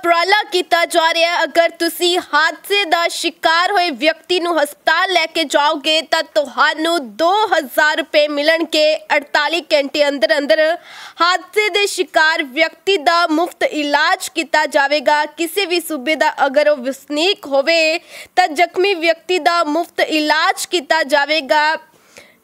ਉਪਰਾਲਾ ਕੀਤਾ ਜਾ ਰਿਹਾ ਹੈ ਅਗਰ ਤੁਸੀਂ ਹਾਦਸੇ ਦਾ ਸ਼ਿਕਾਰ ਹੋਏ ਵਿਅਕਤੀ ਨੂੰ ਹਸਪਤਾਲ ਲੈ ਕੇ ਜਾਓਗੇ ਤਾਂ ਤੁਹਾਨੂੰ 2000 ਰੁਪਏ ਮਿਲਣਗੇ 48 ਘੰਟੇ ਅੰਦਰ ਅੰਦਰ ਹਾਦਸੇ ਦੇ ਸ਼ਿਕਾਰ ਵਿਅਕਤੀ ਦਾ ਮੁਫਤ ਇਲਾਜ ਕੀਤਾ ਜਾਵੇਗਾ ਕਿਸੇ ਵੀ ਸੂਬੇ ਦਾ ਅਗਰ ਉਹ ਵਸਨੀਕ ਹੋਵੇ ਤਾਂ ਜ਼ਖਮੀ ਵਿਅਕਤੀ ਦਾ ਮੁਫਤ ਇਲਾਜ ਕੀਤਾ ਜਾਵੇਗਾ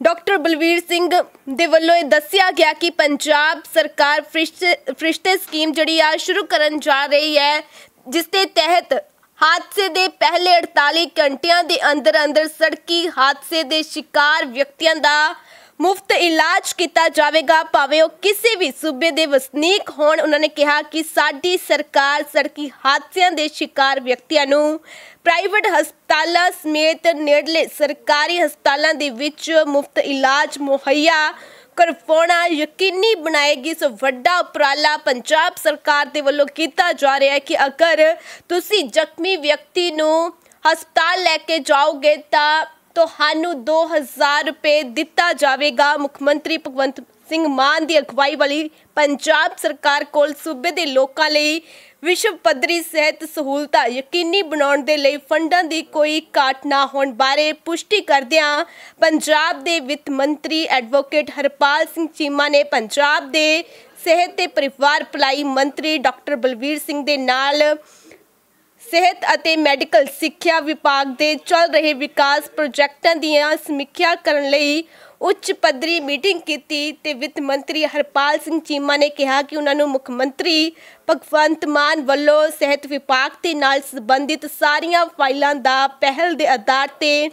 ਡਾਕਟਰ ਬਲਵੀਰ ਸਿੰਘ ਦੇ ਵੱਲੋਂ ਇਹ ਦੱਸਿਆ ਗਿਆ ਕਿ ਪੰਜਾਬ ਸਰਕਾਰ ਫਰਿਸ਼ਤੇ ਸਕੀਮ ਜਿਹੜੀ ਆ ਸ਼ੁਰੂ ਕਰਨ ਜਾ ਰਹੀ ਹੈ ਜਿਸ ਦੇ ਤਹਿਤ ਹਾਦਸੇ ਦੇ ਪਹਿਲੇ 48 ਘੰਟਿਆਂ ਦੇ ਅੰਦਰ ਅੰਦਰ ਸੜਕੀ ਹਾਦਸੇ ਦੇ ਸ਼ਿਕਾਰ ਵਿਅਕਤੀਆਂ ਦਾ ਮੁਫਤ ਇਲਾਜ ਕੀਤਾ ਜਾਵੇਗਾ ਭਾਵੇਂ ਉਹ ਕਿਸੇ ਵੀ ਸੂਬੇ ਦੇ ਵਸਨੀਕ ਹੋਣ ਉਹਨਾਂ ਨੇ ਕਿਹਾ ਕਿ ਸਾਡੀ ਸਰਕਾਰ ਸੜਕੀ ਹਾਦਸਿਆਂ ਦੇ ਸ਼ਿਕਾਰ ਵਿਅਕਤੀਆਂ ਨੂੰ ਪ੍ਰਾਈਵੇਟ ਹਸਪਤਾਲਾਂ ਸਮੇਤ ਨੇੜਲੇ ਸਰਕਾਰੀ ਹਸਪਤਾਲਾਂ ਦੇ ਵਿੱਚ ਮੁਫਤ ਇਲਾਜ ਮੁਹੱਈਆ ਕਰਵਾਉਣਾ ਯਕੀਨੀ ਬਣਾਏਗੀ ਸੋ ਵੱਡਾ ਉਪਰਾਲਾ ਪੰਜਾਬ ਸਰਕਾਰ ਦੇ ਵੱਲੋਂ ਕੀਤਾ ਜਾ ਰਿਹਾ ਹੈ ਕਿ ਅਗਰ ਤੁਸੀਂ ਜ਼ਖਮੀ ਵਿਅਕਤੀ ਨੂੰ ਹਸਪਤਾਲ ਲੈ ਕੇ ਜਾਓਗੇ ਤਾਂ ਤੁਹਾਨੂੰ 2000 ਰੁਪਏ ਦਿੱਤਾ ਜਾਵੇਗਾ ਮੁੱਖ ਮੰਤਰੀ ਭਗਵੰਤ ਸਿੰਘ ਮਾਨ ਦੀ ਅਗਵਾਈ ਵਾਲੀ ਪੰਜਾਬ ਸਰਕਾਰ ਕੋਲ ਸੂਬੇ ਦੇ ਲੋਕਾਂ ਲਈ ਵਿਸ਼ਵ ਪੱਧਰੀ ਸਿਹਤ ਸਹੂਲਤਾਂ ਯਕੀਨੀ ਬਣਾਉਣ ਦੇ ਲਈ ਫੰਡਾਂ ਦੀ ਕੋਈ ਘਾਟ ਨਾ ਹੋਣ ਬਾਰੇ ਪੁਸ਼ਟੀ ਕਰਦਿਆਂ ਪੰਜਾਬ ਦੇ ਵਿੱਤ ਮੰਤਰੀ ਐਡਵੋਕੇਟ ਹਰਪਾਲ ਸਿੰਘ ਚੀਮਾ ਨੇ ਪੰਜਾਬ ਦੇ ਸਿਹਤ ਤੇ ਪਰਿਵਾਰ ਭਲਾਈ ਮੰਤਰੀ ਡਾਕਟਰ ਬਲਵੀਰ ਸਿੰਘ ਦੇ ਨਾਲ ਸਿਹਤ ਅਤੇ ਮੈਡੀਕਲ ਸਿੱਖਿਆ ਵਿਭਾਗ ਦੇ ਚੱਲ ਰਹੇ ਵਿਕਾਸ ਪ੍ਰੋਜੈਕਟਾਂ ਦੀਆਂ ਸਮੀਖਿਆ ਕਰਨ ਲਈ ਉੱਚ ਪੱਧਰੀ ਮੀਟਿੰਗ ਕੀਤੀ ਤੇ ਵਿੱਤ ਮੰਤਰੀ ਹਰਪਾਲ ਸਿੰਘ ਚੀਮਾ ਨੇ ਕਿਹਾ ਕਿ ਉਹਨਾਂ ਨੂੰ ਮੁੱਖ ਮੰਤਰੀ ਭਗਵੰਤ ਮਾਨ ਵੱਲੋਂ ਸਿਹਤ ਵਿਭਾਗ ਦੇ ਨਾਲ ਸੰਬੰਧਿਤ ਸਾਰੀਆਂ ਫਾਈਲਾਂ ਦਾ ਪਹਿਲ ਦੇ ਆਧਾਰ ਤੇ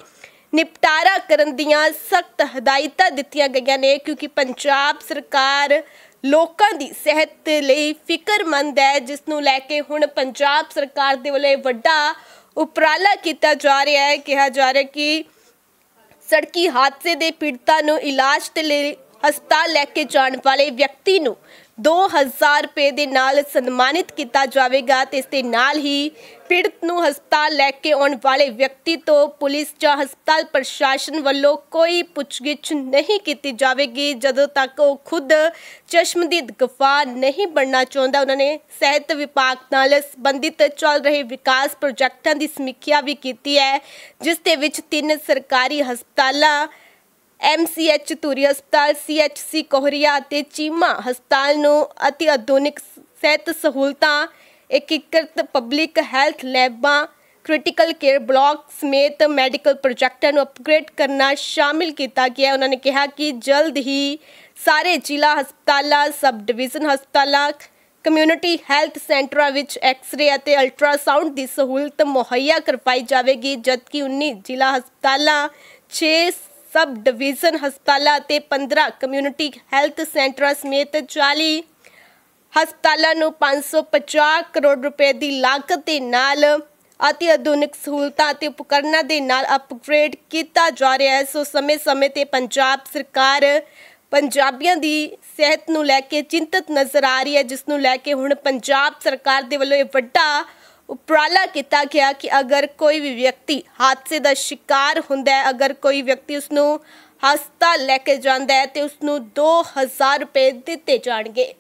ਨਿਪਟਾਰਾ ਕਰਨ ਦੀਆਂ ਸਖਤ ਹਦਾਇਤਾਂ ਦਿੱਤੀਆਂ ਗਈਆਂ ਨੇ ਕਿਉਂਕਿ ਪੰਜਾਬ ਸਰਕਾਰ ਲੋਕਾਂ ਦੀ ਸਿਹਤ ਲਈ ਫਿਕਰਮੰਦ ਹੈ ਜਿਸ ਨੂੰ ਲੈ ਕੇ ਹੁਣ ਪੰਜਾਬ ਸਰਕਾਰ ਦੇ ਵੱਲੋਂ ਵੱਡਾ ਉਪਰਾਲਾ ਕੀਤਾ ਜਾ ਰਿਹਾ ਹੈ ਕਿਹਾ ਜਾ ਰਿਹਾ ਕਿ ਸੜਕੀ ਹਾਦਸੇ ਦੇ ਪੀੜਤਾਂ ਨੂੰ ਇਲਾਜ ਤੇ ਲਈ ਹਸਪਤਾਲ ਲੈ ਕੇ ਜਾਣ ਵਾਲੇ ਵਿਅਕਤੀ ਨੂੰ 2000 ਰੁਪਏ ਦੇ ਨਾਲ ਸਨਮਾਨਿਤ ਕੀਤਾ ਜਾਵੇਗਾ ਤੇ ਇਸ ਦੇ ਨਾਲ ਹੀ ਪੀੜਤ ਨੂੰ ਹਸਪਤਾਲ ਲੈ ਕੇ ਆਉਣ ਵਾਲੇ ਵਿਅਕਤੀ ਤੋਂ ਪੁਲਿਸ ਜਾਂ ਹਸਪਤਾਲ ਪ੍ਰਸ਼ਾਸਨ ਵੱਲੋਂ ਕੋਈ ਪੁੱਛਗਿੱਛ ਨਹੀਂ ਕੀਤੀ ਜਾਵੇਗੀ ਜਦੋਂ ਤੱਕ ਉਹ ਖੁਦ ਚਸ਼ਮਦੀਦ ਗਫਾ ਨਹੀਂ ਬਣਨਾ ਚਾਹੁੰਦਾ ਉਹਨਾਂ ਨੇ ਸਿਹਤ ਵਿਭਾਗ ਨਾਲ ਸੰਬੰਧਿਤ ਚੱਲ ਰਹੇ ਵਿਕਾਸ ਪ੍ਰੋਜੈਕਟਾਂ ਦੀ ਸਮੀਖਿਆ ਵੀ ਕੀਤੀ ਹੈ ਜਿਸ ਦੇ ਵਿੱਚ ਤਿੰਨ ਸਰਕਾਰੀ ਹਸਪਤਾਲਾਂ ਐਮਸੀਐਚ ਤੁਰੀ ਹਸਪਤਾਲ ਸੀਐਚਸੀ ਕੋਹਰੀਆ ਅਤੇ ਚੀਮਾ ਹਸਪਤਾਲ ਨੂੰ ਅਤਿ ਆਧੁਨਿਕ ਸਿਹਤ ਸਹੂਲਤਾਂ ਇਕੀਕ੍ਰਿਤ ਪਬਲਿਕ ਹੈਲਥ ਲੈਬਾਂ ਕ੍ਰਿਟੀਕਲ ਕੇਅਰ ਬਲਾਕ ਸਮੇਤ ਮੈਡੀਕਲ ਪ੍ਰੋਜੈਕਟਾਂ ਨੂੰ ਅਪਗ੍ਰੇਡ ਕਰਨਾ ਸ਼ਾਮਿਲ ਕੀਤਾ ਗਿਆ ਉਹਨਾਂ ਨੇ ਕਿਹਾ ਕਿ ਜਲਦ ਹੀ ਸਾਰੇ ਜ਼ਿਲ੍ਹਾ ਹਸਪਤਾਲਾਂ ਸਬ ਡਿਵੀਜ਼ਨ ਹਸਪਤਾਲਾਂ ਕਮਿਊਨਿਟੀ ਹੈਲਥ ਸੈਂਟਰਾਂ ਵਿੱਚ ਐਕਸ-ਰੇ ਅਤੇ ਅਲਟਰਾਸਾਊਂਡ ਦੀ ਸਹੂਲਤ ਮੁਹੱਈਆ ਕਰਵਾਈ ਜਾਵੇਗੀ ਜਦਕਿ 19 ਜ਼ਿਲ੍ਹਾ ਹਸਪਤਾਲਾਂ 6 ਸਬ ਡਿਵੀਜ਼ਨ ਹਸਪਤਾਲਾਂ ਅਤੇ 15 ਕਮਿਊਨਿਟੀ ਹੈਲਥ ਸੈਂਟਰਾਂ ਸਮੇਤ 40 ਹਸਪਤਾਲਾਂ ਨੂੰ 550 ਕਰੋੜ ਰੁਪਏ ਦੀ ਲਾਗਤ ਦੇ ਨਾਲ ਅਤੀ ਆਧੁਨਿਕ ਸਹੂਲਤਾਂ ਅਤੇ ਉਪਕਰਨਾਂ ਦੇ ਨਾਲ ਅਪਗ੍ਰੇਡ ਕੀਤਾ ਜਾ ਰਿਹਾ ਹੈ ਸੋ ਸਮੇਂ-ਸਮੇਂ ਤੇ ਪੰਜਾਬ ਸਰਕਾਰ ਪੰਜਾਬੀਆਂ ਦੀ ਸਿਹਤ ਨੂੰ ਲੈ ਕੇ ਚਿੰਤਤ ਨਜ਼ਰ ਆ ਰਹੀ ਹੈ ਜਿਸ ਨੂੰ ਲੈ ਕੇ ਹੁਣ ਪੰਜਾਬ ਸਰਕਾਰ ਦੇ ਵੱਲੋਂ ਇਹ ਵੱਡਾ ਉਪਰਾਲਾ ਕੀਤਾ ਗਿਆ ਕਿ ਅਗਰ ਕੋਈ ਵੀ ਵਿਅਕਤੀ ਹਾਦਸੇ ਦਾ ਸ਼ਿਕਾਰ ਹੁੰਦਾ ਹੈ ਅਗਰ ਕੋਈ ਵਿਅਕਤੀ ਉਸ ਨੂੰ ਹਸਪਤਾਲ ਲੈ ਕੇ ਜਾਂਦਾ ਹੈ ਤੇ ਉਸ ਨੂੰ 2000 ਰੁਪਏ ਦਿੱਤੇ ਜਾਣਗੇ